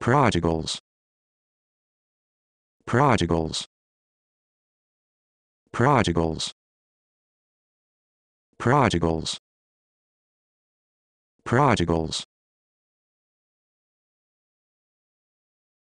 prodigals prodigals prodigals prodigals prodigals